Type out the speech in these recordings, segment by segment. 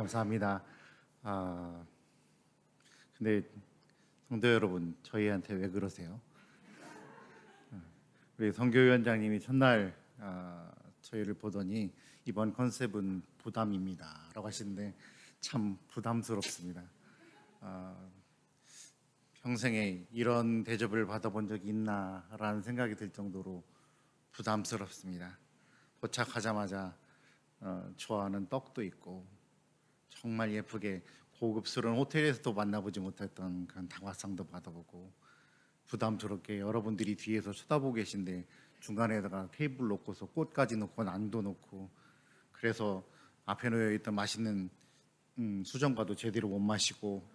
감사합니다. 아 근데 성도 여러분 저희한테 왜 그러세요? 우리 성교위원장님이 첫날 아, 저희를 보더니 이번 컨셉은 부담입니다라고 하시는데 참 부담스럽습니다. 아, 평생에 이런 대접을 받아본 적이 있나라는 생각이 들 정도로 부담스럽습니다. 도착하자마자 어, 좋아하는 떡도 있고 정말 예쁘게 고급스러운 호텔에서도 만나보지 못했던 그런 다화상도 받아보고 부담스럽게 여러분들이 뒤에서 쳐다보고 계신데 중간에다가 테이블 놓고서 꽃까지 놓고 난도 놓고 그래서 앞에 놓여 있던 맛있는 음, 수정과도 제대로 못 마시고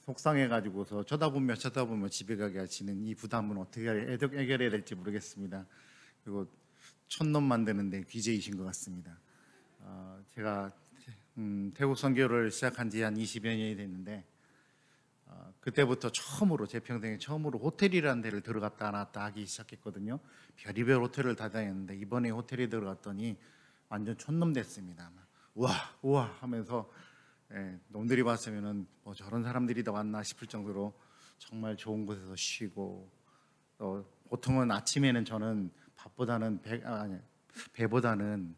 속상해가지고서 쳐다보면 쳐다보며 집에 가게 하시는 이 부담은 어떻게 해결해야 될지 모르겠습니다. 그리고 첫놈 만드는데 귀재이신 것 같습니다. 어, 제가 음, 태국 선교를 시작한 지 한 20여 년이 됐는데 어, 그때부터 처음으로 제 평생에 처음으로 호텔이라는 데를 들어갔다 안 왔다 하기 시작했거든요. 별의별 호텔을 다 다녔는데 이번에 호텔에 들어갔더니 완전 촌놈 됐습니다. 우와 우와 하면서 예, 놈들이 봤으면은 뭐 저런 사람들이 다 왔나 싶을 정도로 정말 좋은 곳에서 쉬고 또 보통은 아침에는 저는 밥보다는 배 아, 아니 배보다는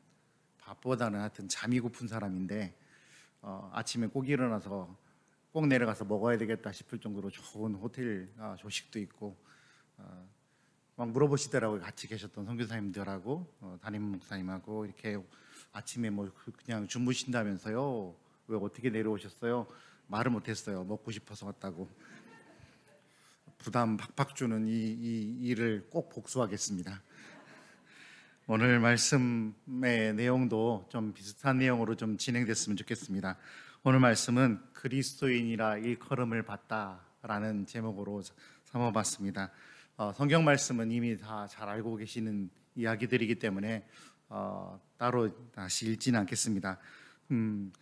밥보다는 하여튼 잠이 고픈 사람인데 어, 아침에 꼭 일어나서 꼭 내려가서 먹어야 되겠다 싶을 정도로 좋은 호텔 아, 조식도 있고 어, 막 물어보시더라고요. 같이 계셨던 선교사님들하고 어, 담임 목사님하고 이렇게 아침에 뭐 그 그냥 주무신다면서요. 왜 어떻게 내려오셨어요? 말을 못했어요. 먹고 싶어서 왔다고. 부담 박박 주는 이, 이 일을 꼭 복수하겠습니다. 오늘 말씀의 내용도 좀 비슷한 내용으로 좀 진행됐으면 좋겠습니다. 오늘 말씀은 그리스도인이라 일컬음을 받다라는 제목으로 삼아봤습니다. 어, 성경 말씀은 이미 다 잘 알고 계시는 이야기들이기 때문에 어, 따로 다시 읽지는 않겠습니다. 음,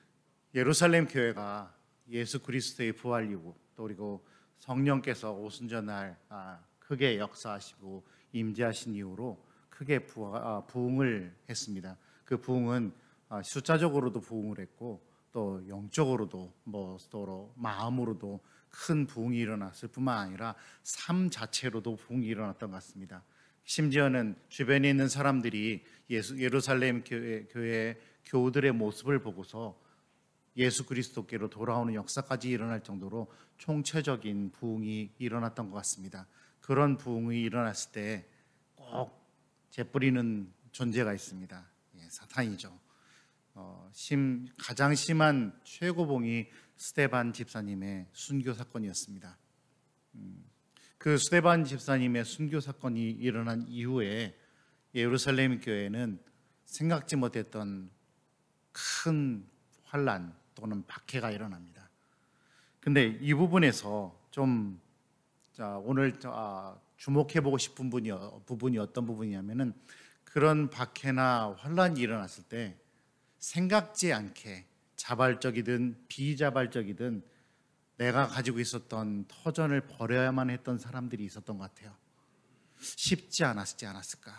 예루살렘 교회가 예수 그리스도의 부활 이후 또 그리고 성령께서 오순절날 아, 크게 역사하시고 임재하신 이후로 크게 부흥을 아, 했습니다. 그 부흥은 아, 숫자적으로도 부흥을 했고 또 영적으로도 뭐 서로 마음으로도 큰 부흥이 일어났을 뿐만 아니라 삶 자체로도 부흥이 일어났던 것 같습니다. 심지어는 주변에 있는 사람들이 예수, 예루살렘 교회, 교회 교우들의 모습을 보고서 예수 그리스도께로 돌아오는 역사까지 일어날 정도로 총체적인 부흥이 일어났던 것 같습니다. 그런 부흥이 일어났을 때꼭 재뿌리는 존재가 있습니다. 예, 사탄이죠. 어, 심, 가장 심한 최고봉이 스테반 집사님의 순교 사건이었습니다. 음, 그 스테반 집사님의 순교 사건이 일어난 이후에 예루살렘 교회는 생각지 못했던 큰 환란 또는 박해가 일어납니다. 근데 이 부분에서 좀 자, 오늘 아, 주목해보고 싶은 분이, 부분이 어떤 부분이냐면은 그런 박해나 혼란이 일어났을 때 생각지 않게 자발적이든 비자발적이든 내가 가지고 있었던 터전을 버려야만 했던 사람들이 있었던 것 같아요. 쉽지 않았지 않았을까.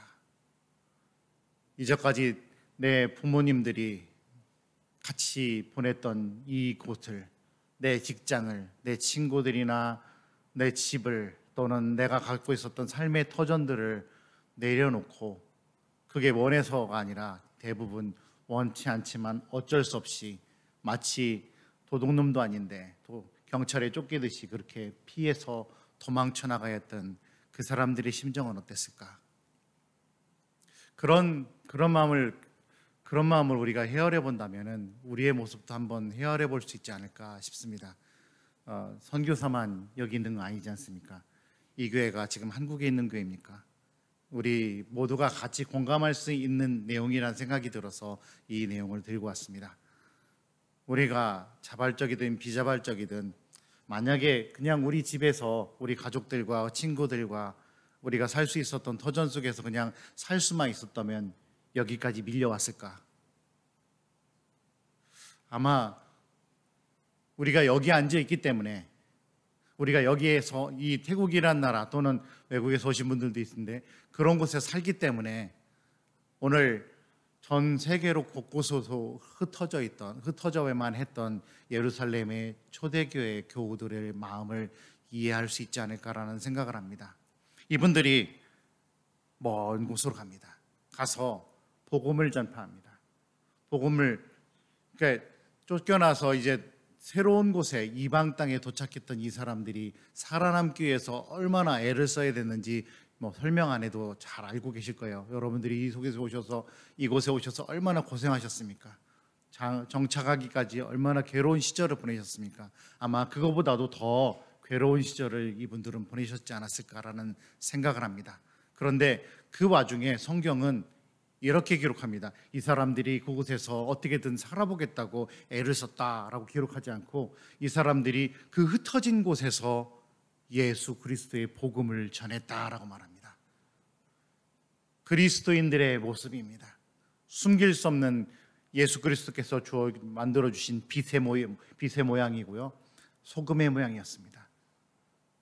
이제까지 내 부모님들이 같이 보냈던 이곳을, 내 직장을, 내 친구들이나 내 집을 또는 내가 갖고 있었던 삶의 터전들을 내려놓고 그게 원해서가 아니라 대부분 원치 않지만 어쩔 수 없이 마치 도둑놈도 아닌데 또 경찰에 쫓기듯이 그렇게 피해서 도망쳐 나가야 했던 그 사람들의 심정은 어땠을까? 그런 그런 마음을 그런 마음을 우리가 헤아려 본다면은 우리의 모습도 한번 헤아려 볼 수 있지 않을까 싶습니다. 어, 선교사만 여기 있는 거 아니지 않습니까? 이 교회가 지금 한국에 있는 교회입니까? 우리 모두가 같이 공감할 수 있는 내용이라는 생각이 들어서 이 내용을 들고 왔습니다. 우리가 자발적이든 비자발적이든 만약에 그냥 우리 집에서 우리 가족들과 친구들과 우리가 살 수 있었던 터전 속에서 그냥 살 수만 있었다면 여기까지 밀려왔을까? 아마 우리가 여기 앉아 있기 때문에 우리가 여기에서 이 태국이란 나라 또는 외국에서 오신 분들도 있는데 그런 곳에 살기 때문에 오늘 전 세계로 곳곳에서 흩어져 있던 흩어져만 했던 예루살렘의 초대교회 교우들의 마음을 이해할 수 있지 않을까라는 생각을 합니다. 이분들이 먼 곳으로 갑니다. 가서 복음을 전파합니다. 복음을 그러니까 쫓겨나서 이제 새로운 곳에 이방 땅에 도착했던 이 사람들이 살아남기 위해서 얼마나 애를 써야 되는지 뭐 설명 안 해도 잘 알고 계실 거예요. 여러분들이 이 속에서 오셔서 이곳에 오셔서 얼마나 고생하셨습니까? 정착하기까지 얼마나 괴로운 시절을 보내셨습니까? 아마 그거보다도 더 괴로운 시절을 이분들은 보내셨지 않았을까라는 생각을 합니다. 그런데 그 와중에 성경은 이렇게 기록합니다. 이 사람들이 그곳에서 어떻게든 살아보겠다고 애를 썼다라고 기록하지 않고 이 사람들이 그 흩어진 곳에서 예수 그리스도의 복음을 전했다라고 말합니다. 그리스도인들의 모습입니다. 숨길 수 없는 예수 그리스도께서 주어 만들어 주신 빛의 모양, 빛의 모양이고요. 소금의 모양이었습니다.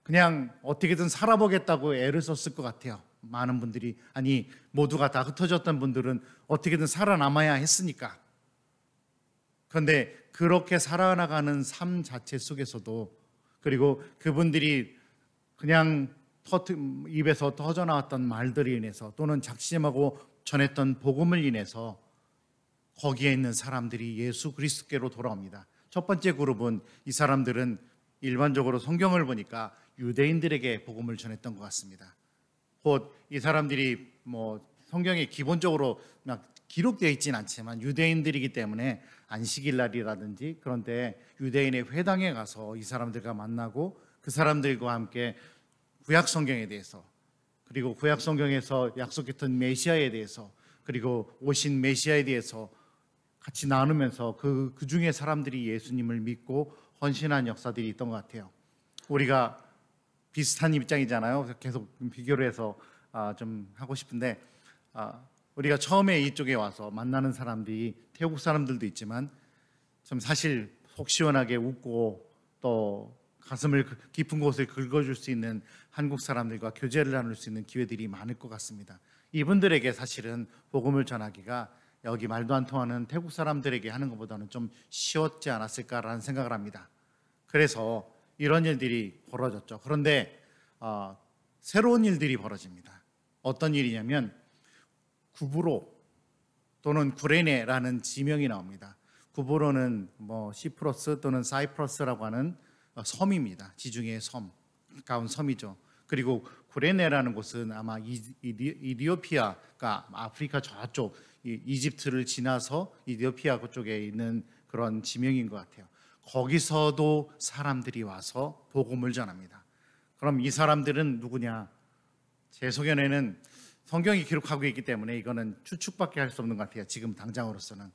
그냥 어떻게든 살아보겠다고 애를 썼을 것 같아요. 많은 분들이 아니 모두가 다 흩어졌던 분들은 어떻게든 살아남아야 했으니까. 그런데 그렇게 살아나가는 삶 자체 속에서도 그리고 그분들이 그냥 터트, 입에서 터져 나왔던 말들에 인해서 또는 작심하고 전했던 복음을 인해서 거기에 있는 사람들이 예수 그리스도께로 돌아옵니다. 첫 번째 그룹은 이 사람들은 일반적으로 성경을 보니까 유대인들에게 복음을 전했던 것 같습니다. 곧이 사람들이 뭐 성경에 기본적으로 막 기록되어 있진 않지만 유대인들이기 때문에 안식일 날이라든지 그런데 유대인의 회당에 가서 이 사람들과 만나고 그 사람들과 함께 구약 성경에 대해서 그리고 구약 성경에서 약속했던 메시아에 대해서 그리고 오신 메시아에 대해서 같이 나누면서 그, 그 중에 사람들이 예수님을 믿고 헌신한 역사들이 있던 것 같아요. 우리가 비슷한 입장이잖아요. 계속 비교를 해서 아, 좀 하고 싶은데 아, 우리가 처음에 이쪽에 와서 만나는 사람들이 태국 사람들도 있지만 참 사실 속 시원하게 웃고 또 가슴을 그, 깊은 곳을 긁어줄 수 있는 한국 사람들과 교제를 나눌 수 있는 기회들이 많을 것 같습니다. 이분들에게 사실은 복음을 전하기가 여기 말도 안 통하는 태국 사람들에게 하는 것보다는 좀 쉬웠지 않았을까라는 생각을 합니다. 그래서 이런 일들이 벌어졌죠. 그런데 어, 새로운 일들이 벌어집니다. 어떤 일이냐면 구브로 또는 구레네라는 지명이 나옵니다. 구브로는 뭐 시프러스 또는 사이프러스라고 하는 어, 섬입니다. 지중해 섬, 가운 섬이죠. 그리고 구레네라는 곳은 아마 이디오피아가 아프리카 저쪽 이집트를 지나서 이디오피아 그쪽에 있는 그런 지명인 것 같아요. 거기서도 사람들이 와서 복음을 전합니다. 그럼 이 사람들은 누구냐? 제 소견에는 성경이 기록하고 있기 때문에 이거는 추측밖에 할 수 없는 것 같아요. 지금 당장으로서는.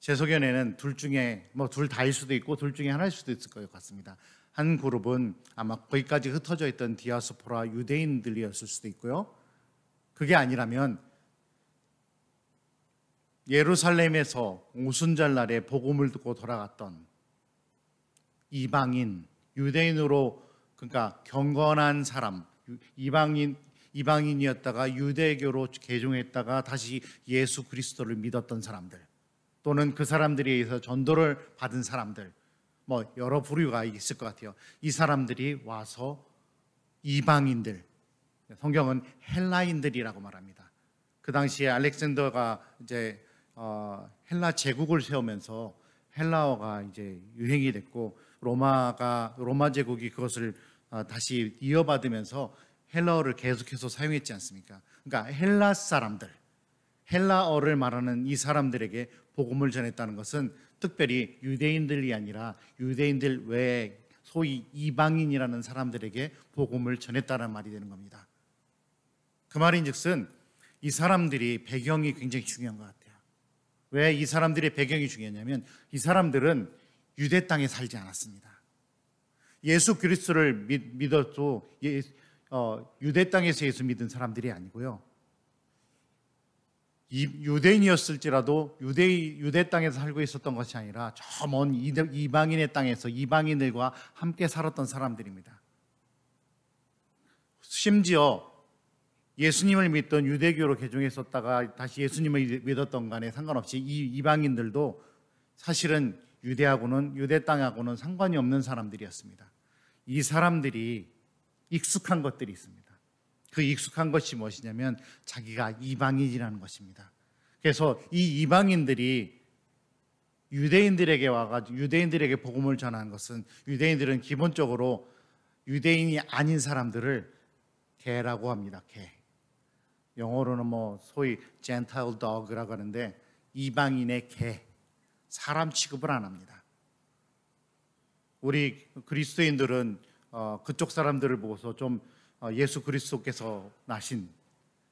제 소견에는 둘 중에 뭐 둘 다일 수도 있고 둘 중에 하나일 수도 있을 것 같습니다. 한 그룹은 아마 거기까지 흩어져 있던 디아스포라 유대인들이었을 수도 있고요. 그게 아니라면 예루살렘에서 오순절 날에 복음을 듣고 돌아갔던 이방인, 유대인으로 그러니까 경건한 사람, 이방인 이방인이었다가 유대교로 개종했다가 다시 예수 그리스도를 믿었던 사람들 또는 그 사람들에 의해서 전도를 받은 사람들 뭐 여러 부류가 있을 것 같아요. 이 사람들이 와서 이방인들 성경은 헬라인들이라고 말합니다. 그 당시에 알렉산더가 이제 어, 헬라 제국을 세우면서 헬라어가 이제 유행이 됐고 로마가 로마 제국이 그것을 어, 다시 이어받으면서 헬라어를 계속해서 사용했지 않습니까? 그러니까 헬라 사람들, 헬라어를 말하는 이 사람들에게 복음을 전했다는 것은 특별히 유대인들이 아니라 유대인들 외에 소위 이방인이라는 사람들에게 복음을 전했다는 말이 되는 겁니다. 그 말인즉슨 이 사람들이 배경이 굉장히 중요한 것 같아요. 왜 이 사람들의 배경이 중요하냐면 이 사람들은 유대 땅에 살지 않았습니다. 예수 그리스도를 믿어도 예, 어, 유대 땅에서 예수 믿은 사람들이 아니고요. 유대인이었을지라도 유대 유대 땅에서 살고 있었던 것이 아니라 저 먼 이방인의 땅에서 이방인들과 함께 살았던 사람들입니다. 심지어 예수님을 믿던 유대교로 개종했었다가 다시 예수님을 믿었던 간에 상관없이 이 이방인들도 사실은 유대하고는 유대 땅하고는 상관이 없는 사람들이었습니다. 이 사람들이 익숙한 것들이 있습니다. 그 익숙한 것이 무엇이냐면 자기가 이방인이라는 것입니다. 그래서 이 이방인들이 유대인들에게 와가지고 유대인들에게 복음을 전하는 것은 유대인들은 기본적으로 유대인이 아닌 사람들을 개라고 합니다. 개. 영어로는 뭐 소위 젠타일 dog라고 하는데 이방인의 개. 사람 취급을 안 합니다. 우리 그리스도인들은 어, 그쪽 사람들을 보고서 좀 어, 예수 그리스도께서 나신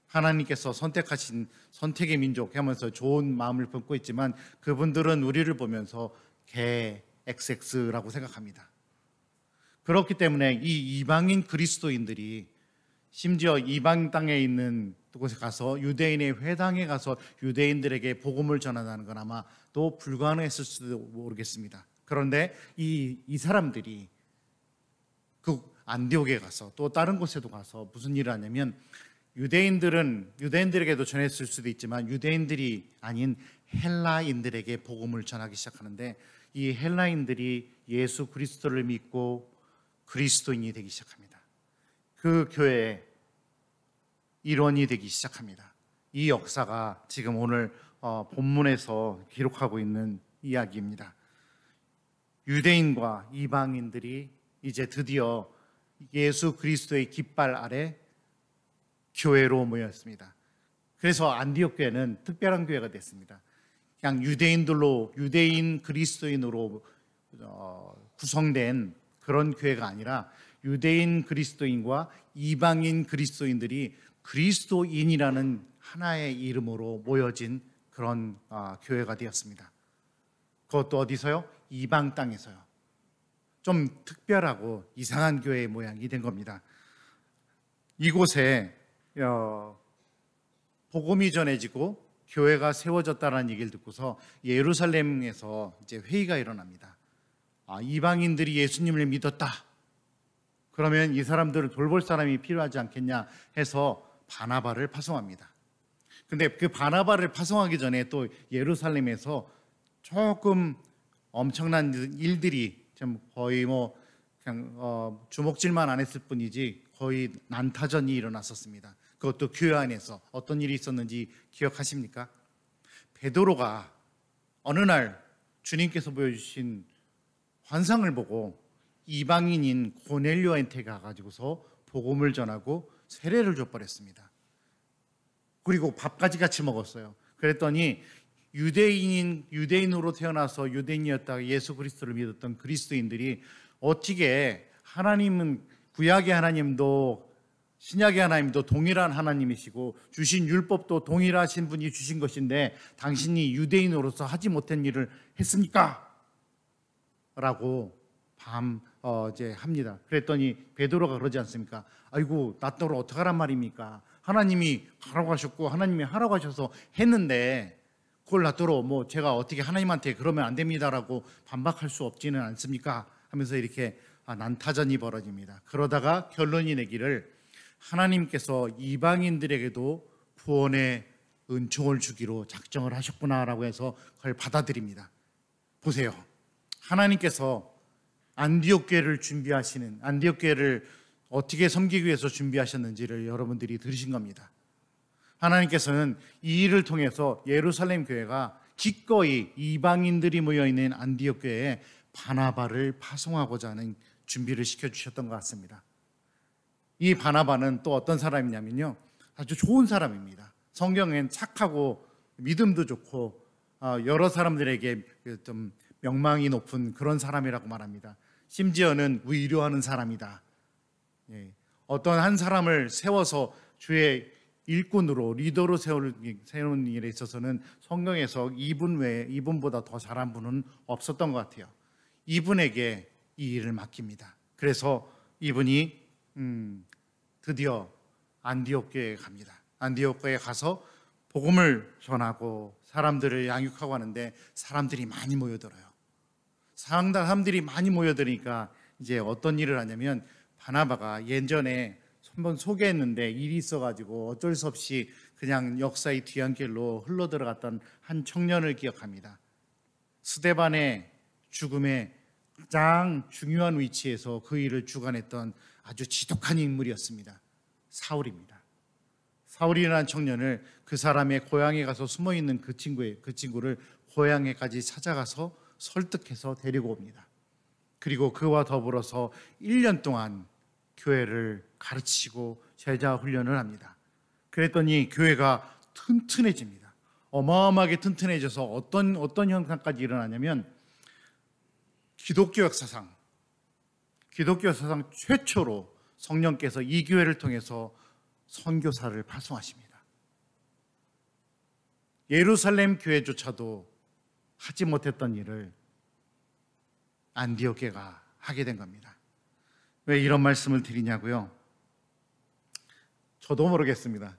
하나님께서 선택하신 선택의 민족 하면서 좋은 마음을 품고 있지만 그분들은 우리를 보면서 개 XX라고 생각합니다. 그렇기 때문에 이 이방인 그리스도인들이 심지어 이방 땅에 있는 곳에 가서 유대인의 회당에 가서 유대인들에게 복음을 전한다는건 아마 또 불가능했을 수도 모르겠습니다. 그런데 이, 이 사람들이 그 안디옥에 가서 또 다른 곳에도 가서 무슨 일을 하냐면 유대인들은 유대인들에게도 전했을 수도 있지만 유대인들이 아닌 헬라인들에게 복음을 전하기 시작하는데 이 헬라인들이 예수 그리스도를 믿고 그리스도인이 되기 시작합니다. 그 교회에 일원이 되기 시작합니다. 이 역사가 지금 오늘 어, 본문에서 기록하고 있는 이야기입니다. 유대인과 이방인들이 이제 드디어 예수 그리스도의 깃발 아래 교회로 모였습니다. 그래서 안디옥 교회는 특별한 교회가 됐습니다. 그냥 유대인들로 유대인 그리스도인으로 어, 구성된 그런 교회가 아니라 유대인 그리스도인과 이방인 그리스도인들이 그리스도인이라는 하나의 이름으로 모여진 그런 어, 교회가 되었습니다. 그것도 어디서요? 이방 땅에서요. 좀 특별하고 이상한 교회의 모양이 된 겁니다. 이곳에 어, 복음이 전해지고 교회가 세워졌다는 얘기를 듣고서 예루살렘에서 이제 회의가 일어납니다. 아, 이방인들이 예수님을 믿었다. 그러면 이 사람들을 돌볼 사람이 필요하지 않겠냐 해서 바나바를 파송합니다. 근데 그 바나바를 파송하기 전에 또 예루살렘에서 조금 엄청난 일들이 참 거의 뭐 그냥 어 주먹질만 안 했을 뿐이지 거의 난타전이 일어났었습니다. 그것도 교회 안에서 어떤 일이 있었는지 기억하십니까? 베드로가 어느 날 주님께서 보여주신 환상을 보고 이방인인 고넬료한테 가가지고서 복음을 전하고 세례를 줘버렸습니다. 그리고 밥까지 같이 먹었어요. 그랬더니 유대인인 유대인으로 태어나서 유대인이었다가 예수 그리스도를 믿었던 그리스도인들이 어떻게 하나님은 구약의 하나님도 신약의 하나님도 동일한 하나님이시고 주신 율법도 동일하신 분이 주신 것인데 당신이 유대인으로서 하지 못한 일을 했습니까? 라고 밤어 이제 합니다. 그랬더니 베드로가 그러지 않습니까? 아이고 나 떠로 어떻게 하란 말입니까? 하나님이 하라고 하셨고 하나님이 하라고 하셔서 했는데 그걸 놔둬로 뭐 제가 어떻게 하나님한테 그러면 안 됩니다라고 반박할 수 없지는 않습니까? 하면서 이렇게 아, 난타전이 벌어집니다. 그러다가 결론이 내기를 하나님께서 이방인들에게도 구원의 은총을 주기로 작정을 하셨구나라고 해서 그걸 받아들입니다. 보세요. 하나님께서 안디옥 교회를 준비하시는 안디옥 교회를 어떻게 섬기기 위해서 준비하셨는지를 여러분들이 들으신 겁니다. 하나님께서는 이 일을 통해서 예루살렘 교회가 기꺼이 이방인들이 모여 있는 안디옥 교회에 바나바를 파송하고자 하는 준비를 시켜 주셨던 것 같습니다. 이 바나바는 또 어떤 사람이냐면요. 아주 좋은 사람입니다. 성경엔 착하고 믿음도 좋고 아, 여러 사람들에게 그 좀 명망이 높은 그런 사람이라고 말합니다. 심지어는 위로하는 사람이다. 예. 어떤 한 사람을 세워서 주의 일꾼으로 리더로 세우는 일에 있어서는 성경에서 이분 외에 이분보다 더 잘한 분은 없었던 것 같아요. 이분에게 이 일을 맡깁니다. 그래서 이분이 음, 드디어 안디옥 교회에 갑니다. 안디옥 교회에 가서 복음을 전하고 사람들을 양육하고 하는데 사람들이 많이 모여들어요. 상당한 사람들이 많이 모여드니까 이제 어떤 일을 하냐면 바나바가 예전에 한번 소개했는데 일이 있어가지고 어쩔 수 없이 그냥 역사의 뒤안길로 흘러들어갔던 한 청년을 기억합니다. 스데반의 죽음에 가장 중요한 위치에서 그 일을 주관했던 아주 지독한 인물이었습니다. 사울입니다. 사울이라는 청년을 그 사람의 고향에 가서 숨어 있는 그 친구의 그 친구를 고향에까지 찾아가서 설득해서 데리고 옵니다. 그리고 그와 더불어서 1년 동안 교회를 가르치고 제자 훈련을 합니다. 그랬더니 교회가 튼튼해집니다. 어마어마하게 튼튼해져서 어떤 어떤 현상까지 일어나냐면 기독교 역사상 기독교 역사상 최초로 성령께서 이 교회를 통해서 선교사를 파송하십니다. 예루살렘 교회조차도 하지 못했던 일을 안디옥계가 하게 된 겁니다. 왜 이런 말씀을 드리냐고요? 저도 모르겠습니다.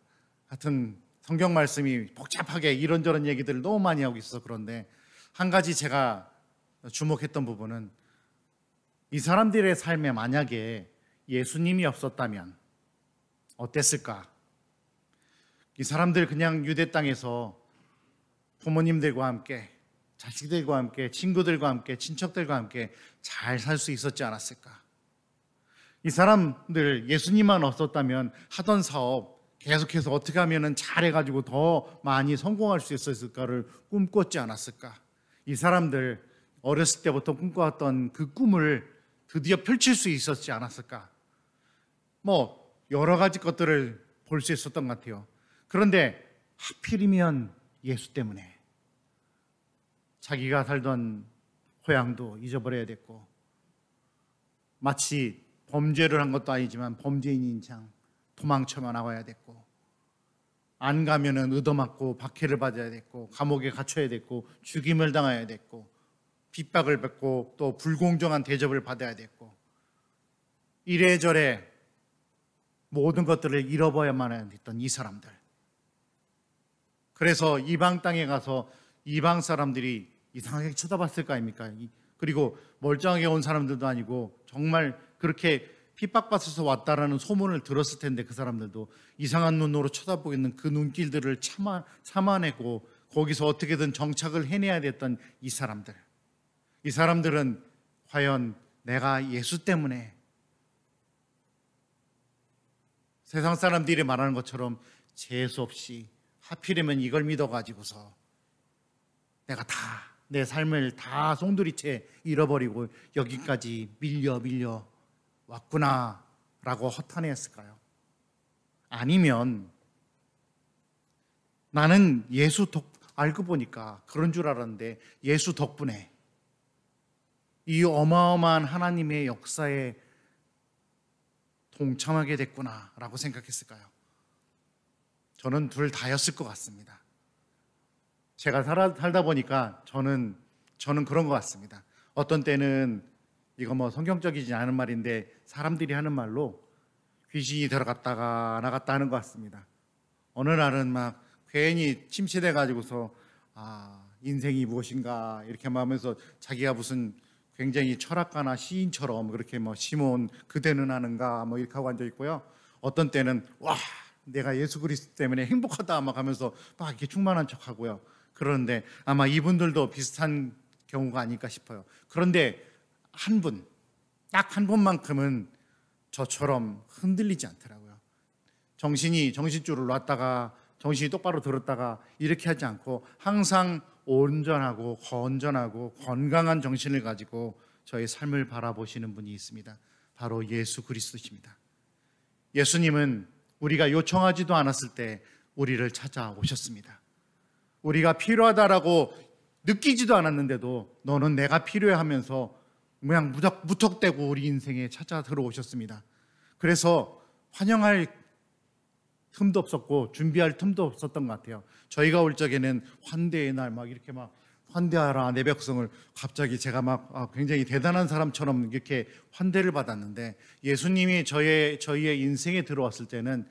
하여튼 성경 말씀이 복잡하게 이런저런 얘기들을 너무 많이 하고 있어 서 그런데 한 가지 제가 주목했던 부분은 이 사람들의 삶에 만약에 예수님이 없었다면 어땠을까? 이 사람들 그냥 유대 땅에서 부모님들과 함께 자식들과 함께, 친구들과 함께, 친척들과 함께 잘 살 수 있었지 않았을까? 이 사람들 예수님만 없었다면 하던 사업 계속해서 어떻게 하면 잘해가지고 더 많이 성공할 수 있었을까를 꿈꿨지 않았을까? 이 사람들 어렸을 때부터 꿈꿔왔던 그 꿈을 드디어 펼칠 수 있었지 않았을까? 뭐 여러 가지 것들을 볼 수 있었던 것 같아요. 그런데 하필이면 예수 때문에 자기가 살던 고향도 잊어버려야 됐고 마치 범죄를 한 것도 아니지만 범죄인인 장 도망쳐만 나와야 됐고 안 가면은 얻어맞고 박해를 받아야 됐고 감옥에 갇혀야 됐고 죽임을 당해야 됐고 핍박을 받고 또 불공정한 대접을 받아야 됐고 이래저래 모든 것들을 잃어버려만 야 했던 이 사람들 그래서 이방 땅에 가서 이방 사람들이 이상하게 쳐다봤을 거 아닙니까? 그리고 멀쩡하게 온 사람들도 아니고 정말 그렇게 핍박받아서 왔다라는 소문을 들었을 텐데 그 사람들도 이상한 눈으로 쳐다보이는 그 눈길들을 참아, 참아내고 거기서 어떻게든 정착을 해내야 됐던 이 사람들. 이 사람들은 과연 내가 예수 때문에 세상 사람들이 말하는 것처럼 재수 없이 하필이면 이걸 믿어가지고서 내가 다내 삶을 다 송두리째 잃어버리고 여기까지 밀려 밀려 왔구나라고 허탄했을까요? 아니면 나는 예수 덕 알고 보니까 그런 줄 알았는데 예수 덕분에 이 어마어마한 하나님의 역사에 동참하게 됐구나라고 생각했을까요? 저는 둘 다였을 것 같습니다. 제가 살아, 살다 보니까 저는 저는 그런 것 같습니다. 어떤 때는 이거 뭐 성경적이지 않은 말인데 사람들이 하는 말로 귀신이 들어갔다가 나갔다 하는 것 같습니다. 어느 날은 막 괜히 침체돼 가지고서 아 인생이 무엇인가 이렇게 하면서 자기가 무슨 굉장히 철학가나 시인처럼 그렇게 뭐 시몬 그대는 하는가 뭐 이렇게 하고 앉아 있고요. 어떤 때는 와 내가 예수 그리스도 때문에 행복하다 막 하면서 막 이렇게 충만한 척하고요. 그런데 아마 이분들도 비슷한 경우가 아닐까 싶어요. 그런데 한 분, 딱 한 분만큼은 저처럼 흔들리지 않더라고요. 정신이 정신줄을 놨다가 정신이 똑바로 들었다가 이렇게 하지 않고 항상 온전하고 건전하고 건강한 정신을 가지고 저의 삶을 바라보시는 분이 있습니다. 바로 예수 그리스도십니다. 예수님은 우리가 요청하지도 않았을 때 우리를 찾아오셨습니다. 우리가 필요하다라고 느끼지도 않았는데도 너는 내가 필요해 하면서 그냥 무적, 무턱대고 우리 인생에 찾아 들어오셨습니다. 그래서 환영할 틈도 없었고 준비할 틈도 없었던 것 같아요. 저희가 올 적에는 환대의 날 막 이렇게 막 환대하라 내 백성을 갑자기 제가 막 아, 굉장히 대단한 사람처럼 이렇게 환대를 받았는데 예수님이 저의 저희의 인생에 들어왔을 때는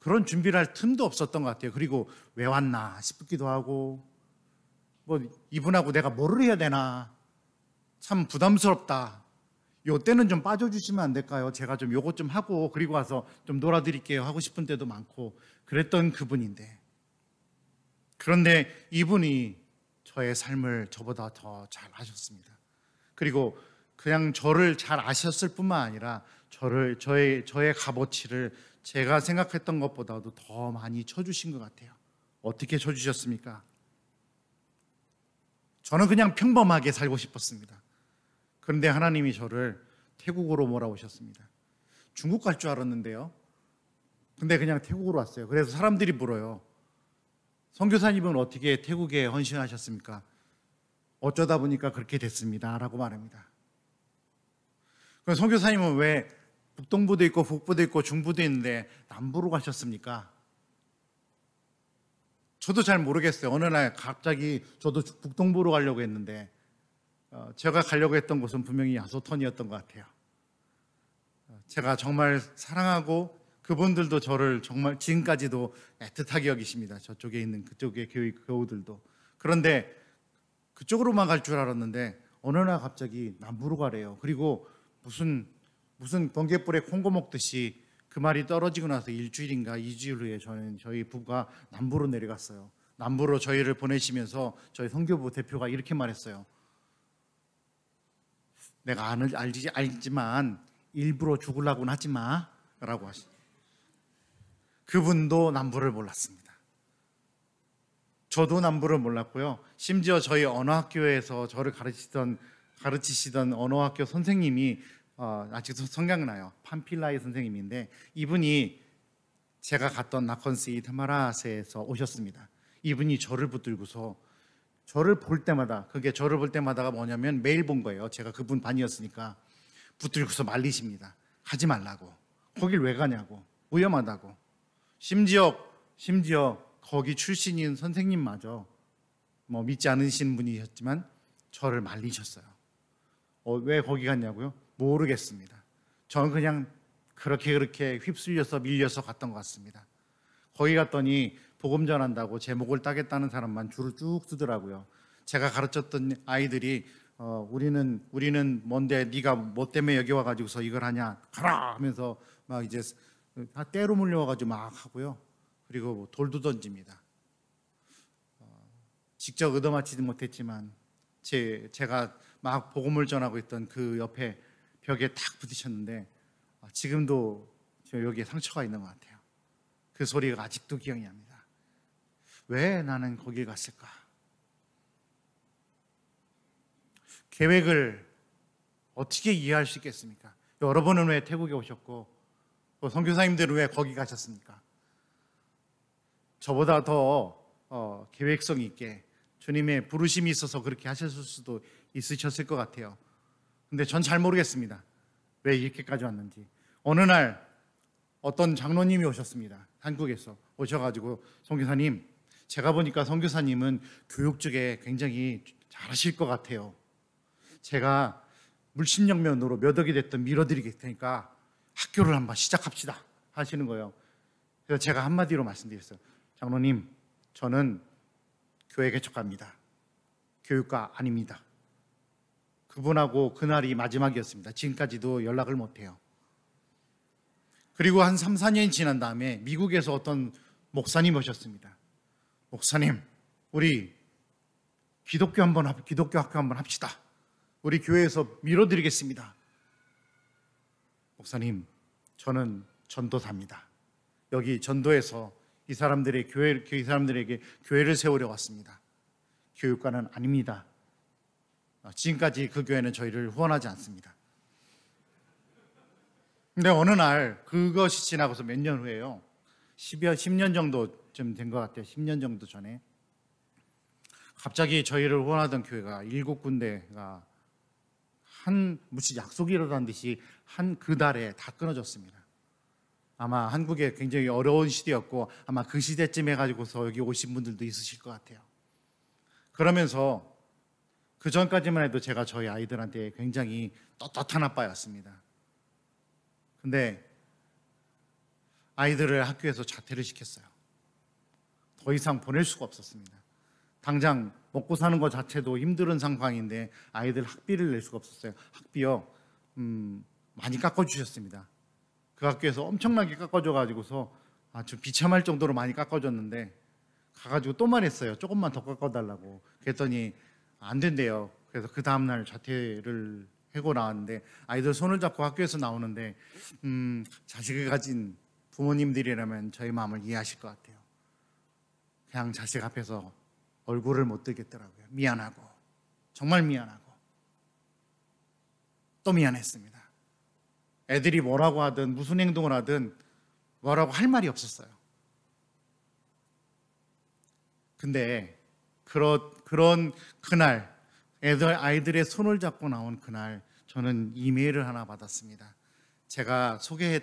그런 준비를 할 틈도 없었던 것 같아요. 그리고 왜 왔나 싶기도 하고 뭐 이분하고 내가 뭐를 해야 되나 참 부담스럽다. 요 때는 좀 빠져주시면 안 될까요? 제가 좀 요것 좀 하고 그리고 와서 좀 놀아드릴게요 하고 싶은 때도 많고 그랬던 그분인데 그런데 이분이 저의 삶을 저보다 더 잘 아셨습니다. 그리고 그냥 저를 잘 아셨을 뿐만 아니라 저를 저의 저의 값어치를 제가 생각했던 것보다도 더 많이 쳐주신 것 같아요. 어떻게 쳐주셨습니까? 저는 그냥 평범하게 살고 싶었습니다. 그런데 하나님이 저를 태국으로 몰아오셨습니다. 중국 갈 줄 알았는데요. 근데 그냥 태국으로 왔어요. 그래서 사람들이 물어요. 선교사님은 어떻게 태국에 헌신하셨습니까? 어쩌다 보니까 그렇게 됐습니다. 라고 말합니다. 그럼 선교사님은 왜 북동부도 있고 북부도 있고 중부도 있는데 남부로 가셨습니까? 저도 잘 모르겠어요. 어느 날 갑자기 저도 북동부로 가려고 했는데 어, 제가 가려고 했던 곳은 분명히 야소턴이었던 것 같아요. 어, 제가 정말 사랑하고 그분들도 저를 정말 지금까지도 애틋하게 여기십니다. 저쪽에 있는 그쪽의 교회 교우들도. 그런데 그쪽으로만 갈 줄 알았는데 어느 날 갑자기 남부로 가래요. 그리고 무슨 무슨 번개불에 콩고 먹듯이 그 말이 떨어지고 나서 일주일인가 이주일 후에 저는 저희 부부가 남부로 내려갔어요. 남부로 저희를 보내시면서 저희 선교부 대표가 이렇게 말했어요. 내가 아는, 알지, 알지만 일부러 죽으려고는 하지 마. 라고 하시 그분도 남부를 몰랐습니다. 저도 남부를 몰랐고요. 심지어 저희 언어학교에서 저를 가르치던 가르치시던 언어학교 선생님이 어, 아직도 성각나요 판필라이 선생님인데 이분이 제가 갔던 나컨스 이테마라세에서 오셨습니다. 이분이 저를 붙들고서 저를 볼 때마다 그게 저를 볼 때마다가 뭐냐면 매일 본 거예요. 제가 그분 반이었으니까 붙들고서 말리십니다. 하지 말라고. 거길 왜 가냐고. 위험하다고. 심지어 심지어 거기 출신인 선생님마저 뭐 믿지 않으신 분이셨지만 저를 말리셨어요. 어, 왜 거기 갔냐고요? 모르겠습니다. 저는 그냥 그렇게 그렇게 휩쓸려서 밀려서 갔던 것 같습니다. 거기 갔더니 복음 전한다고 제목을 따겠다는 사람만 줄을 쭉 쓰더라고요. 제가 가르쳤던 아이들이 어, 우리는 우리는 뭔데 네가 뭐 때문에 여기 와가지고서 이걸 하냐 가라 하면서 막 이제 다 때로 물려와가지고 막 하고요. 그리고 뭐 돌도 던집니다. 어, 직접 얻어맞지는 못했지만 제 제가 막 복음을 전하고 있던 그 옆에 벽에 탁 부딪혔는데 아, 지금도 여기에 상처가 있는 것 같아요. 그 소리가 아직도 기억이 납니다. 왜 나는 거길 갔을까? 계획을 어떻게 이해할 수 있겠습니까? 여러분은 왜 태국에 오셨고 또교사님들은왜 거기 가셨습니까? 저보다 더 어, 계획성 있게 주님의 부르심이 있어서 그렇게 하셨을 수도 있으셨을 것 같아요. 근데 전 잘 모르겠습니다. 왜 이렇게까지 왔는지. 어느 날 어떤 장로님이 오셨습니다. 한국에서 오셔가지고 성교사님, 제가 보니까 성교사님은 교육 쪽에 굉장히 잘하실 것 같아요. 제가 물심양면으로 몇 억이 됐든 밀어드리겠 테니까 학교를 한번 시작합시다 하시는 거예요. 그래서 제가 한마디로 말씀드렸어요. 장로님, 저는 교회 개척합니다. 교육과 아닙니다. 그분하고 그날이 마지막이었습니다. 지금까지도 연락을 못해요. 그리고 한 3, 4년 지난 다음에 미국에서 어떤 목사님 오셨습니다. 목사님, 우리 기독교 한번 기독교 학교 한번 합시다. 우리 교회에서 밀어드리겠습니다. 목사님, 저는 전도사입니다. 여기 전도에서 이 사람들의 교회 이 사람들에게 교회를 세우려 왔습니다. 교육과는 아닙니다. 어, 지금까지 그 교회는 저희를 후원하지 않습니다. 근데 어느 날 그것이 지나고서 몇 년 후에요. 10여 10년 정도쯤 된것 같아요. 10년 정도 전에 갑자기 저희를 후원하던 교회가 일곱 군데가 한 무슨 약속이라던 듯이 한 그 달에 다 끊어졌습니다. 아마 한국에 굉장히 어려운 시대였고 아마 그 시대쯤 해가지고서 여기 오신 분들도 있으실 것 같아요. 그러면서 그 전까지만 해도 제가 저희 아이들한테 굉장히 떳떳한 아빠였습니다. 근데 아이들을 학교에서 자퇴를 시켰어요. 더 이상 보낼 수가 없었습니다. 당장 먹고 사는 것 자체도 힘든 상황인데 아이들 학비를 낼 수가 없었어요. 학비요, 음, 많이 깎아주셨습니다. 그 학교에서 엄청나게 깎아줘가지고서 아주 비참할 정도로 많이 깎아줬는데 가가지고 또 말했어요. 조금만 더 깎아달라고. 그랬더니 안 된대요. 그래서 그 다음 날 자퇴를 하고 나왔는데 아이들 손을 잡고 학교에서 나오는데 음, 자식을 가진 부모님들이라면 저희 마음을 이해하실 것 같아요. 그냥 자식 앞에서 얼굴을 못 뜨겠더라고요. 미안하고 정말 미안하고 또 미안했습니다. 애들이 뭐라고 하든 무슨 행동을 하든 뭐라고 할 말이 없었어요. 근데 그런 그런 그날 애들 아이들의 손을 잡고 나온 그날 저는 이메일을 하나 받았습니다. 제가 소개해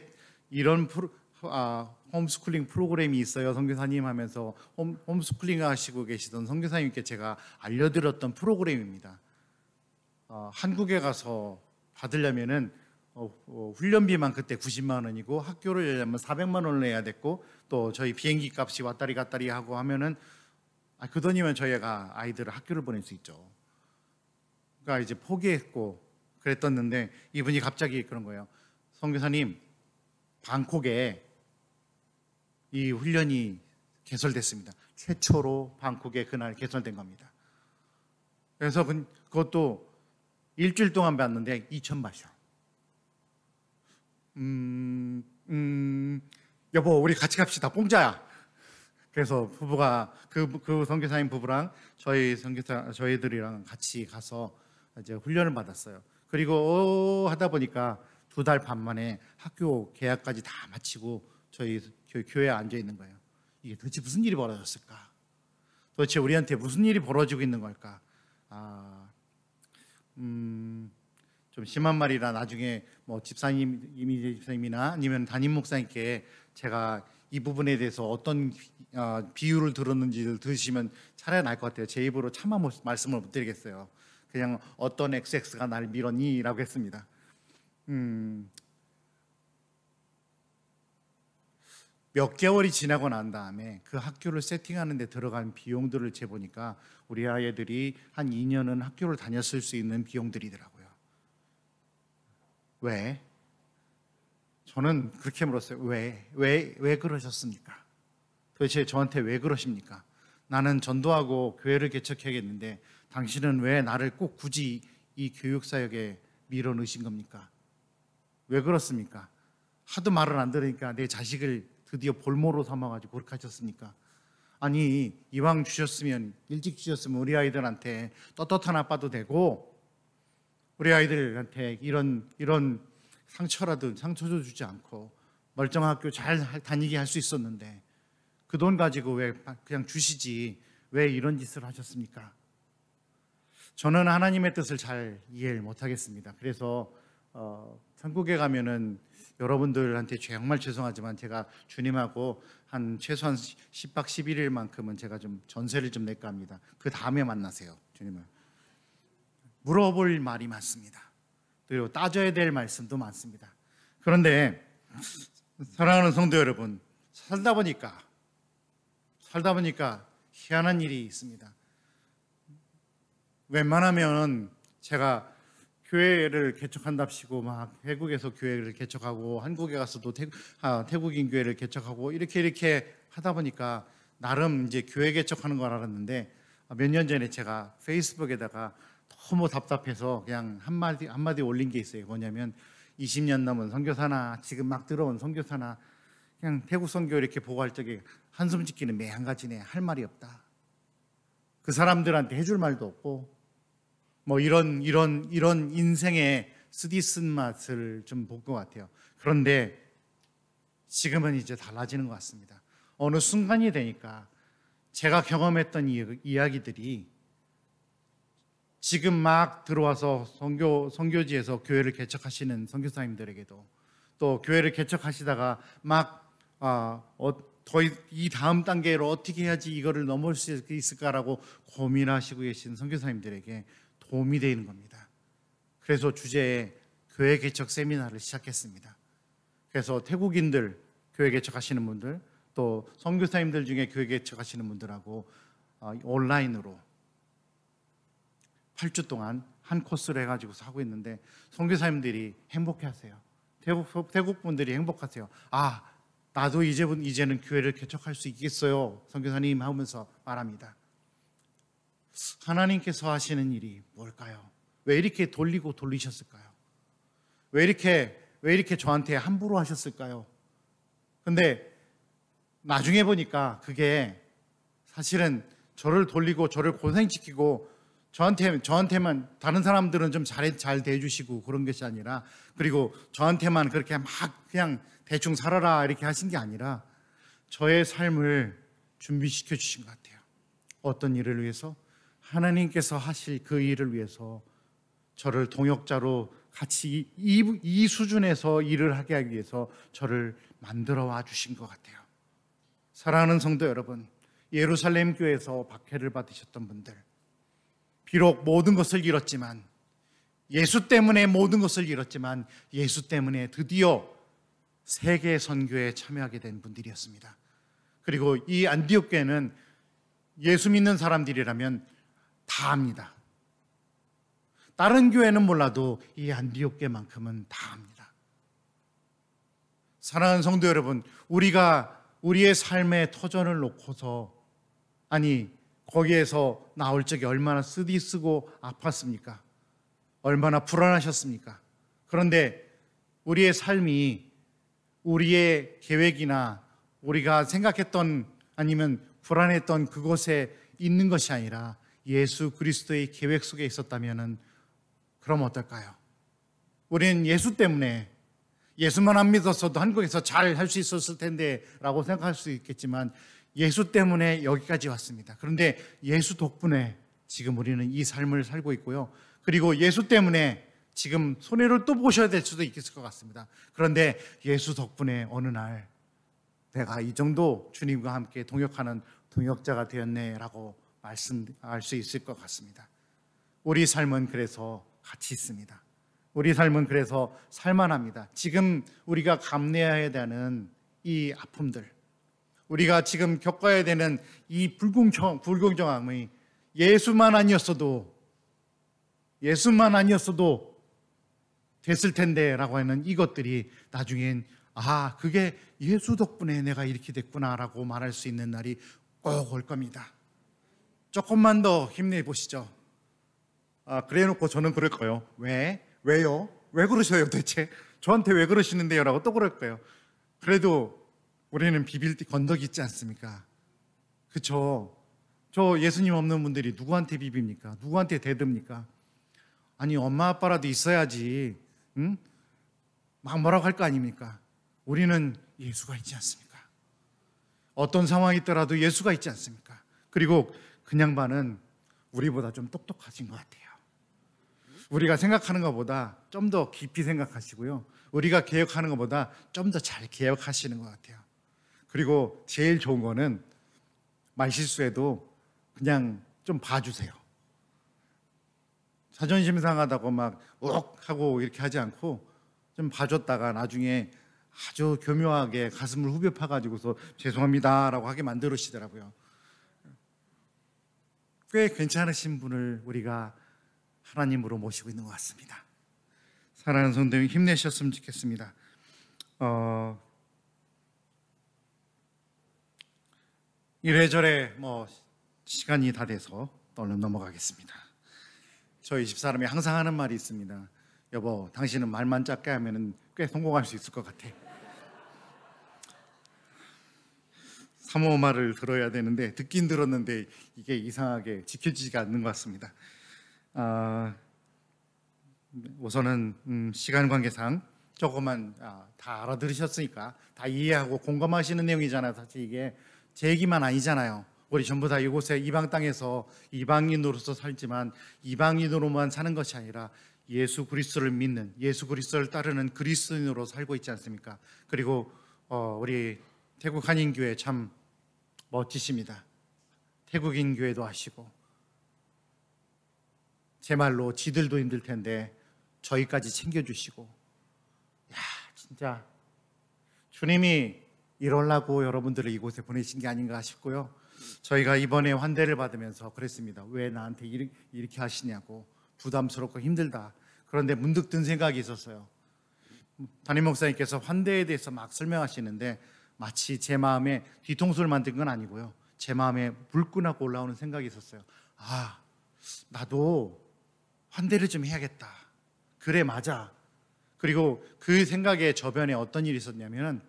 이런 프로, 아, 홈스쿨링 프로그램이 있어요. 선교사님 하면서 홈, 홈스쿨링 하시고 계시던 선교사님께 제가 알려드렸던 프로그램입니다. 어, 한국에 가서 받으려면은 어, 어, 훈련비만 그때 90만 원이고 학교를 열려면 400만 원을 내야 됐고 또 저희 비행기 값이 왔다리 갔다리 하고 하면은 아, 그 돈이면 저희가 아이들을 학교를 보낼 수 있죠. 그러니까 이제 포기했고 그랬었는데 이분이 갑자기 그런 거예요. 선교사님, 방콕에 이 훈련이 개설됐습니다. 최초로 방콕에 그날 개설된 겁니다. 그래서 그, 것도 일주일 동안 봤는데 2천 바샤. 음, 음, 여보, 우리 같이 갑시다. 뽕자야. 그래서 부부가 그, 그 선교사님 부부랑 저희 선교사 저희들이랑 같이 가서 이제 훈련을 받았어요. 그리고 하다 보니까 두 달 반 만에 학교 계약까지 다 마치고 저희 교회에 앉아 있는 거예요. 이게 도대체 무슨 일이 벌어졌을까? 도대체 우리한테 무슨 일이 벌어지고 있는 걸까? 아, 음, 좀 심한 말이라 나중에 뭐 집사님, 이미 집사님이나 아니면 담임 목사님께 제가 이 부분에 대해서 어떤 어, 비유를 들었는지를 들으시면 차라리 나을 것 같아요. 제 입으로 차마 말씀을 못 드리겠어요. 그냥 어떤 XX가 날 밀었니라고 했습니다. 음, 몇 개월이 지나고 난 다음에 그 학교를 세팅하는 데 들어간 비용들을 재보니까 우리 아이들이 한 2년은 학교를 다녔을 수 있는 비용들이더라고요. 왜? 저는 그렇게 물었어요. 왜? 왜, 왜 그러셨습니까? 도대체 저한테 왜 그러십니까? 나는 전도하고 교회를 개척해야겠는데 당신은 왜 나를 꼭 굳이 이 교육사역에 밀어넣으신 겁니까? 왜 그렇습니까? 하도 말을 안 들으니까 내 자식을 드디어 볼모로 삼아가지고 그렇게 하셨습니까? 아니 이왕 주셨으면 일찍 주셨으면 우리 아이들한테 떳떳한 아빠도 되고 우리 아이들한테 이런 이런 상처라도 상처도 주지 않고 멀쩡한 학교 잘 다니게 할 수 있었는데 그 돈 가지고 왜 그냥 주시지 왜 이런 짓을 하셨습니까? 저는 하나님의 뜻을 잘 이해를 못하겠습니다. 그래서 어, 천국에 가면은 여러분들한테 정말 죄송하지만 제가 주님하고 한 최소한 10박 11일만큼은 제가 좀 전세를 좀 낼까 합니다. 그 다음에 만나세요, 주님을. 물어볼 말이 많습니다. 그리고 따져야 될 말씀도 많습니다. 그런데 사랑하는 성도 여러분, 살다 보니까 살다 보니까 희한한 일이 있습니다. 웬만하면 제가 교회를 개척한답시고 막 외국에서 교회를 개척하고 한국에 가서도 태, 아, 태국인 교회를 개척하고 이렇게 이렇게 하다 보니까 나름 이제 교회 개척하는 걸 알았는데 몇 년 전에 제가 페이스북에다가 너무 답답해서 그냥 한마디 한마디 올린 게 있어요. 뭐냐면 20년 넘은 선교사나 지금 막 들어온 선교사나 그냥 태국 선교 이렇게 보고할 적에 한숨 짓기는 매한가지네 할 말이 없다. 그 사람들한테 해줄 말도 없고 뭐 이런 이런 이런 인생의 쓰디쓴 맛을 좀 볼 것 같아요. 그런데 지금은 이제 달라지는 것 같습니다. 어느 순간이 되니까 제가 경험했던 이야기들이 지금 막 들어와서 선교 선교지에서 교회를 개척하시는 선교사님들에게도 또 교회를 개척하시다가 막 아, 어, 더이 다음 단계로 어떻게 해야지 이거를 넘을 수 있을까라고 고민하시고 계신 선교사님들에게 도움이 되는 겁니다. 그래서 주제에 교회 개척 세미나를 시작했습니다. 그래서 태국인들 교회 개척하시는 분들 또 선교사님들 중에 교회 개척하시는 분들하고 아, 온라인으로 8주 동안 한 코스를 해가지고서 하고 있는데 선교사님들이 행복해하세요. 태국 태국 분들이 행복하세요. 아 나도 이제 이제는 교회를 개척할 수 있겠어요. 선교사님 하면서 말합니다. 하나님께서 하시는 일이 뭘까요? 왜 이렇게 돌리고 돌리셨을까요? 왜 이렇게 왜 이렇게 저한테 함부로 하셨을까요? 근데 나중에 보니까 그게 사실은 저를 돌리고 저를 고생시키고 저한테 저한테만 다른 사람들은 좀 잘 잘 대해주시고 그런 것이 아니라 그리고 저한테만 그렇게 막 그냥 대충 살아라 이렇게 하신 게 아니라 저의 삶을 준비시켜 주신 것 같아요. 어떤 일을 위해서 하나님께서 하실 그 일을 위해서 저를 동역자로 같이 이, 이 수준에서 일을 하게 하기 위해서 저를 만들어 와 주신 것 같아요. 사랑하는 성도 여러분, 예루살렘 교회에서 박해를 받으셨던 분들. 비록 모든 것을 잃었지만 예수 때문에 모든 것을 잃었지만 예수 때문에 드디어 세계 선교에 참여하게 된 분들이었습니다. 그리고 이 안디옥 교회는 예수 믿는 사람들이라면 다 압니다. 다른 교회는 몰라도 이 안디옥 교회만큼은 다 압니다. 사랑하는 성도 여러분, 우리가 우리의 삶에 터전을 놓고서 아니 거기에서 나올 적에 얼마나 쓰디쓰고 아팠습니까? 얼마나 불안하셨습니까? 그런데 우리의 삶이 우리의 계획이나 우리가 생각했던 아니면 불안했던 그곳에 있는 것이 아니라 예수 그리스도의 계획 속에 있었다면 그럼 어떨까요? 우리는 예수 때문에 예수만 안 믿었어도 한국에서 잘 할 수 있었을 텐데 라고 생각할 수 있겠지만 예수 때문에 여기까지 왔습니다. 그런데 예수 덕분에 지금 우리는 이 삶을 살고 있고요. 그리고 예수 때문에 지금 손해를 또 보셔야 될 수도 있겠을 것 같습니다. 그런데 예수 덕분에 어느 날 내가 이 정도 주님과 함께 동역하는 동역자가 되었네라고 말씀할 수 있을 것 같습니다. 우리 삶은 그래서 같이 있습니다. 우리 삶은 그래서 살만합니다. 지금 우리가 감내해야 되는 이 아픔들, 우리가 지금 겪어야 되는 이 불공정, 불공정함이 예수만 아니었어도, 예수만 아니었어도 됐을 텐데 라고 하는 이것들이 나중엔 아, 그게 예수 덕분에 내가 이렇게 됐구나 라고 말할 수 있는 날이 꼭 올 겁니다. 조금만 더 힘내보시죠. 아, 그래 놓고 저는 그럴 거예요. 왜? 왜요? 왜 그러셔요 도대체? 저한테 왜 그러시는데요? 라고 또 그럴 거예요. 그래도 우리는 비빌 때 건더기 있지 않습니까? 그쵸? 저 예수님 없는 분들이 누구한테 비빕니까? 누구한테 대듭니까? 아니 엄마 아빠라도 있어야지 응? 막 뭐라고 할 거 아닙니까? 우리는 예수가 있지 않습니까? 어떤 상황이 있더라도 예수가 있지 않습니까? 그리고 그 양반은 우리보다 좀 똑똑하신 것 같아요. 우리가 생각하는 것보다 좀 더 깊이 생각하시고요. 우리가 개혁하는 것보다 좀 더 잘 개혁하시는 것 같아요. 그리고 제일 좋은 거는 말실수해도 그냥 좀 봐주세요. 자존심 상하다고 막 우럭 하고 이렇게 하지 않고 좀 봐줬다가 나중에 아주 교묘하게 가슴을 후벼 파가지고서 죄송합니다라고 하게 만들으시더라고요. 꽤 괜찮으신 분을 우리가 하나님으로 모시고 있는 것 같습니다. 사랑하는 성도님 힘내셨으면 좋겠습니다. 어, 이래저래 뭐 시간이 다 돼서 얼른 넘어가겠습니다. 저희 집사람이 항상 하는 말이 있습니다. 여보, 당신은 말만 작게 하면꽤 성공할 수 있을 것 같아. 사모 말을 들어야 되는데 듣긴 들었는데 이게 이상하게 지켜지지가 않는 것 같습니다. 아, 우선은 음, 시간 관계상 조금만 아, 다 알아들으셨으니까 다 이해하고 공감하시는 내용이잖아요. 사실 이게 제 얘기만 아니잖아요. 우리 전부 다 이곳에 이방 땅에서 이방인으로서 살지만 이방인으로만 사는 것이 아니라 예수 그리스도를 믿는 예수 그리스도를 따르는 그리스도인으로 살고 있지 않습니까? 그리고 어, 우리 태국 한인 교회 참 멋지십니다. 태국인 교회도 하시고 제 말로 지들도 힘들 텐데 저희까지 챙겨주시고 야 진짜 주님이 이럴라고 여러분들을 이곳에 보내신 게 아닌가 싶고요. 저희가 이번에 환대를 받으면서 그랬습니다. 왜 나한테 이렇게 하시냐고 부담스럽고 힘들다. 그런데 문득 든 생각이 있었어요. 담임 목사님께서 환대에 대해서 막 설명하시는데 마치 제 마음에 뒤통수를 만든 건 아니고요. 제 마음에 불끈하고 올라오는 생각이 있었어요. 아, 나도 환대를 좀 해야겠다. 그래 맞아. 그리고 그 생각에 저변에 어떤 일이 있었냐면은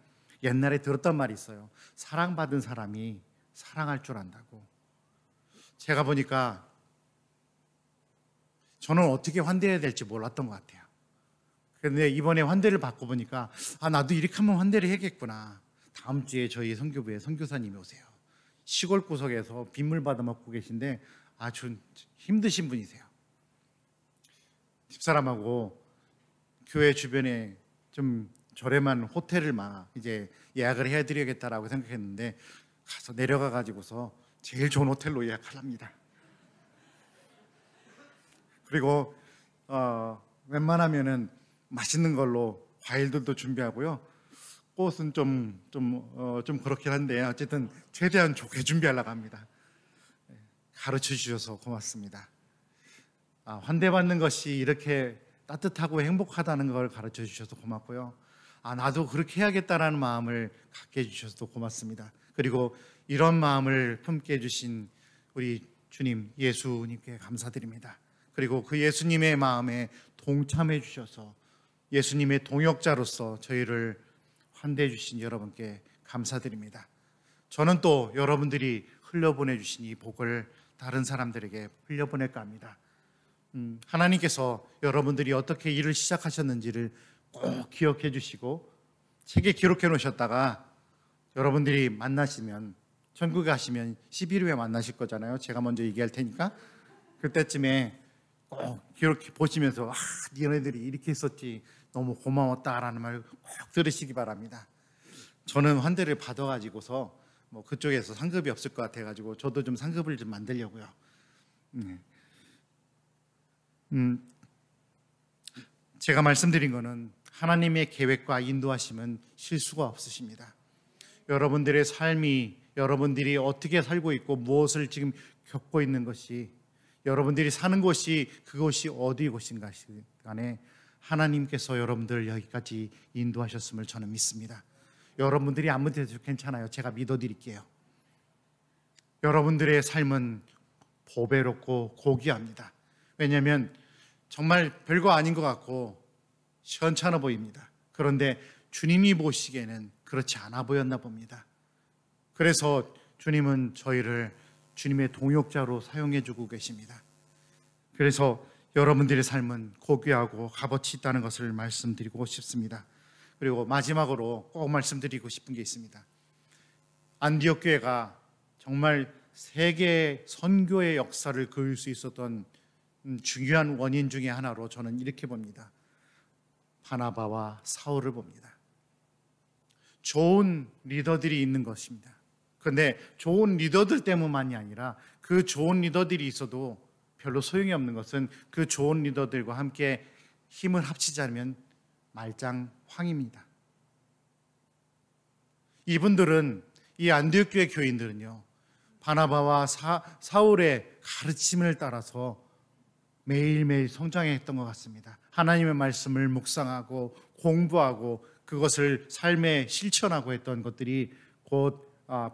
옛날에 들었던 말이 있어요. 사랑받은 사람이 사랑할 줄 안다고. 제가 보니까 저는 어떻게 환대해야 될지 몰랐던 것 같아요. 그런데 이번에 환대를 받고 보니까 아 나도 이렇게 하면 환대를 해야겠구나. 다음 주에 저희 선교부에 선교사님이 오세요. 시골 구석에서 빗물 받아 먹고 계신데 아주 힘드신 분이세요. 집사람하고 교회 주변에 좀 저렴한 호텔을 막 이제 예약을 해드려야겠다라고 생각했는데 가서 내려가 가지고서 제일 좋은 호텔로 예약하랍니다. 그리고 어, 웬만하면은 맛있는 걸로 과일들도 준비하고요. 꽃은 좀 좀좀 어, 좀 그렇긴 한데 어쨌든 최대한 좋게 준비하려고 합니다. 예, 가르쳐 주셔서 고맙습니다. 아, 환대받는 것이 이렇게 따뜻하고 행복하다는 걸 가르쳐 주셔서 고맙고요. 아 나도 그렇게 해야겠다라는 마음을 갖게 해주셔서 고맙습니다. 그리고 이런 마음을 품게 해주신 우리 주님 예수님께 감사드립니다. 그리고 그 예수님의 마음에 동참해 주셔서 예수님의 동역자로서 저희를 환대해 주신 여러분께 감사드립니다. 저는 또 여러분들이 흘려보내 주신 이 복을 다른 사람들에게 흘려보낼까 합니다. 음, 하나님께서 여러분들이 어떻게 일을 시작하셨는지를 꼭 기억해 주시고 책에 기록해 놓으셨다가 여러분들이 만나시면 천국에 가시면 11회 만나실 거잖아요. 제가 먼저 얘기할 테니까 그때쯤에 꼭 기록해 보시면서 아, 얘네들이 이렇게 했었지. 너무 고마웠다라는 말꼭 들으시기 바랍니다. 저는 환대를 받아가지고서 뭐 그쪽에서 상급이 없을 것 같아가지고 저도 좀 상급을 좀 만들려고요. 네. 음, 제가 말씀드린 거는 하나님의 계획과 인도하심은 실수가 없으십니다. 여러분들의 삶이 여러분들이 어떻게 살고 있고 무엇을 지금 겪고 있는 것이 여러분들이 사는 곳이 그것이 어디 곳인가 간에 하나님께서 여러분들 여기까지 인도하셨음을 저는 믿습니다. 여러분들이 아무 데도 괜찮아요. 제가 믿어드릴게요. 여러분들의 삶은 보배롭고 고귀합니다. 왜냐하면 정말 별거 아닌 것 같고 시원찮아 보입니다. 그런데 주님이 보시기에는 그렇지 않아 보였나 봅니다. 그래서 주님은 저희를 주님의 동역자로 사용해 주고 계십니다. 그래서 여러분들의 삶은 고귀하고 값어치 있다는 것을 말씀드리고 싶습니다. 그리고 마지막으로 꼭 말씀드리고 싶은 게 있습니다. 안디옥 교회가 정말 세계 선교의 역사를 그을 수 있었던 음, 중요한 원인 중의 하나로 저는 이렇게 봅니다. 바나바와 사울을 봅니다. 좋은 리더들이 있는 것입니다. 그런데 좋은 리더들 때문만이 아니라 그 좋은 리더들이 있어도 별로 소용이 없는 것은 그 좋은 리더들과 함께 힘을 합치자면 말짱황입니다. 이분들은 이 안디옥 교회 교인들은요 바나바와 사, 사울의 가르침을 따라서 매일매일 성장했던 것 같습니다. 하나님의 말씀을 묵상하고 공부하고 그것을 삶에 실천하고 했던 것들이 곧 아,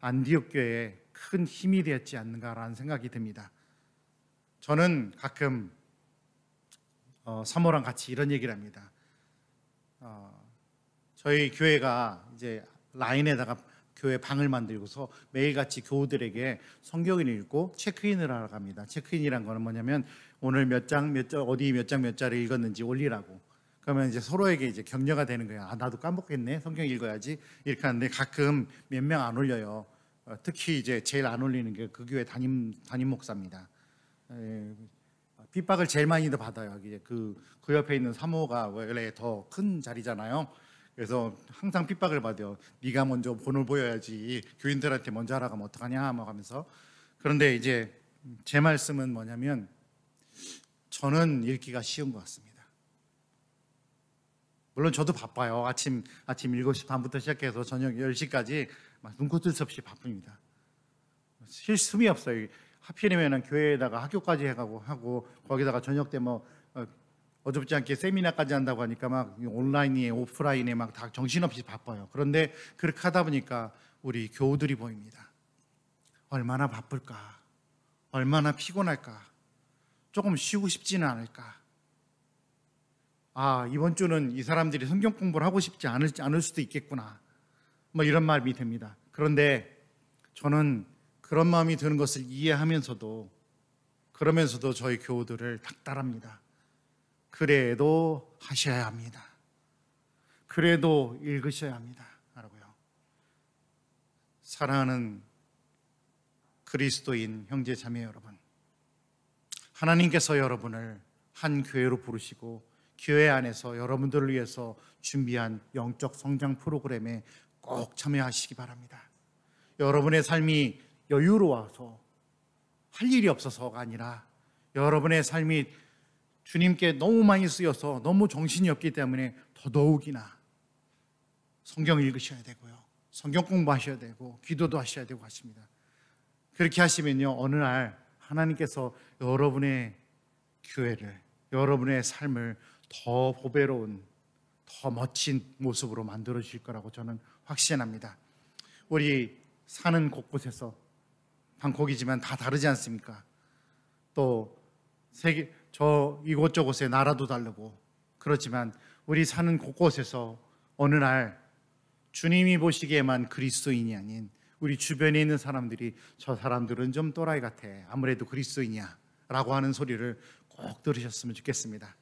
안디옥 교회에 큰 힘이 되었지 않는가라는 생각이 듭니다. 저는 가끔 어, 사모랑 같이 이런 얘기를 합니다. 어, 저희 교회가 이제 라인에다가 교회 방을 만들고서 매일같이 교우들에게 성경을 읽고 체크인을 하러 갑니다. 체크인이란 거는 뭐냐면 오늘 몇 장몇절 어디 몇 장몇 자를 읽었는지 올리라고. 그러면 이제 서로에게 이제 격려가 되는 거야. 아 나도 까먹겠네. 성경 읽어야지. 이렇게 하는데 가끔 몇 명 안 올려요. 어, 특히 이제 제일 안 올리는 게 그 교회 담임 담임 목사입니다. 예, 핍박을 제일 많이 받아요. 이제 그, 그 옆에 있는 사모가 원래 더 큰 자리잖아요. 그래서 항상 핍박을 받아요. 네가 먼저 본을 보여야지 교인들한테 먼저 알아 가면 어떡하냐 막 하면서 그런데 이제 제 말씀은 뭐냐면 저는 읽기가 쉬운 것 같습니다. 물론 저도 바빠요. 아침 아침 7시 반부터 시작해서 저녁 10시까지 눈코뜰 새 없이 바쁩니다. 쉴 숨이 없어요. 하필이면 교회에다가 학교까지 해가고 하고 거기다가 저녁 때뭐 어, 어접지 않게 세미나까지 한다고 하니까 막 온라인에 오프라인에 막 다 정신없이 바빠요. 그런데 그렇게 하다 보니까 우리 교우들이 보입니다. 얼마나 바쁠까? 얼마나 피곤할까? 조금 쉬고 싶지는 않을까? 아, 이번 주는 이 사람들이 성경 공부를 하고 싶지 않을, 않을 수도 있겠구나. 뭐 이런 말이됩니다 그런데 저는 그런 마음이 드는 것을 이해하면서도 그러면서도 저희 교우들을 닥달합니다. 그래도 하셔야 합니다. 그래도 읽으셔야 합니다. 라고요. 사랑하는 그리스도인 형제 자매 여러분. 하나님께서 여러분을 한 교회로 부르시고 교회 안에서 여러분들을 위해서 준비한 영적 성장 프로그램에 꼭 참여하시기 바랍니다. 여러분의 삶이 여유로워서 할 일이 없어서가 아니라 여러분의 삶이 주님께 너무 많이 쓰여서 너무 정신이 없기 때문에 더더욱이나 성경 읽으셔야 되고요. 성경 공부하셔야 되고 기도도 하셔야 되고 하십니다. 그렇게 하시면요. 어느 날 하나님께서 여러분의 교회를 여러분의 삶을 더 보배로운 더 멋진 모습으로 만들어 주실 거라고 저는 확신합니다. 우리 사는 곳곳에서 방콕이지만 다 다르지 않습니까? 또 세계 저 이곳저곳에 나라도 다르고 그렇지만 우리 사는 곳곳에서 어느 날 주님이 보시기에만 그리스도인이 아닌 우리 주변에 있는 사람들이 저 사람들은 좀 또라이 같아 아무래도 그리스도인이야 라고 하는 소리를 꼭 들으셨으면 좋겠습니다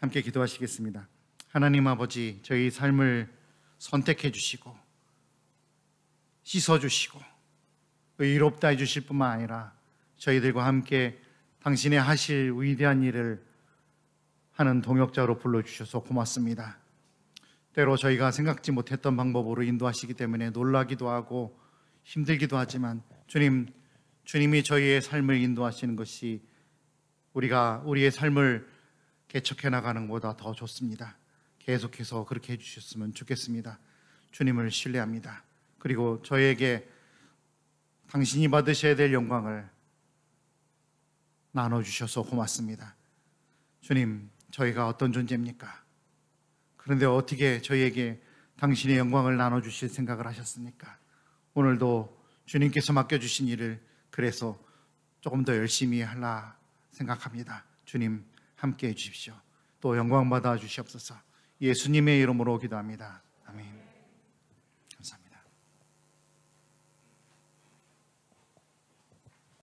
함께 기도하시겠습니다 하나님 아버지 저희 삶을 선택해 주시고 씻어 주시고 의롭다 해 주실 뿐만 아니라 저희들과 함께 당신의 하실 위대한 일을 하는 동역자로 불러주셔서 고맙습니다. 때로 저희가 생각지 못했던 방법으로 인도하시기 때문에 놀라기도 하고 힘들기도 하지만 주님, 주님이 저희의 삶을 인도하시는 것이 우리가 우리의 삶을 개척해 나가는 것보다 더 좋습니다. 계속해서 그렇게 해주셨으면 좋겠습니다. 주님을 신뢰합니다. 그리고 저에게 당신이 받으셔야 될 영광을 나눠주셔서 고맙습니다. 주님, 저희가 어떤 존재입니까? 그런데 어떻게 저희에게 당신의 영광을 나눠주실 생각을 하셨습니까? 오늘도 주님께서 맡겨주신 일을 그래서 조금 더 열심히 하려 생각합니다. 주님, 함께 해주십시오. 또 영광받아 주시옵소서 예수님의 이름으로 기도합니다.